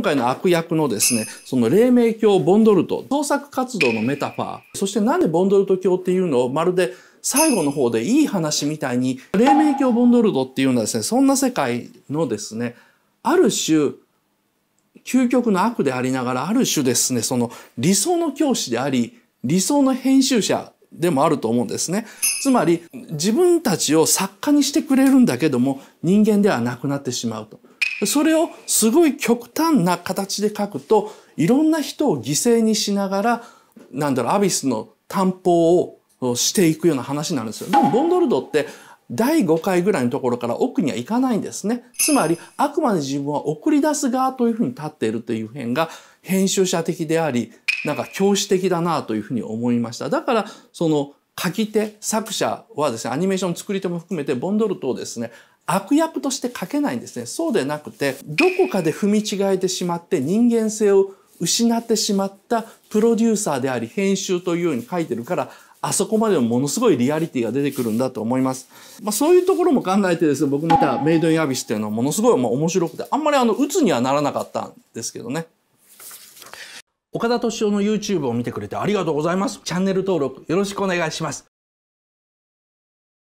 今回の悪役のですね、その黎明教ボンドルト、創作活動のメタファー、そしてなんでボンドルト教っていうのをまるで最後の方でいい話みたいに、黎明教ボンドルトっていうのはですね、そんな世界のですね、ある種、究極の悪でありながら、ある種ですね、その理想の教師であり、理想の編集者でもあると思うんですね。つまり、自分たちを作家にしてくれるんだけども、人間ではなくなってしまうと。それをすごい極端な形で書くと、いろんな人を犠牲にしながら、なんだろう、アビスの担保をしていくような話になるんですよ。でも、ボンドルドって、第5回ぐらいのところから奥には行かないんですね。つまり、あくまで自分は送り出す側というふうに立っているという辺が、編集者的であり、なんか教師的だなというふうに思いました。だから、その、書き手、作者はですね、アニメーション作り手も含めて、ボンドルトをですね、悪役として書けないんですね。そうでなくて、どこかで踏み違えてしまって人間性を失ってしまったプロデューサーであり編集というように書いてるから、あそこまでもものすごいリアリティが出てくるんだと思います。まあ、そういうところも考えてですね、僕見たメイドインアビスっていうのはものすごいまあ面白くて、あんまりあの、鬱にはならなかったんですけどね。岡田敏夫の YouTube を見てくれてありがとうございます。チャンネル登録よろしくお願いします。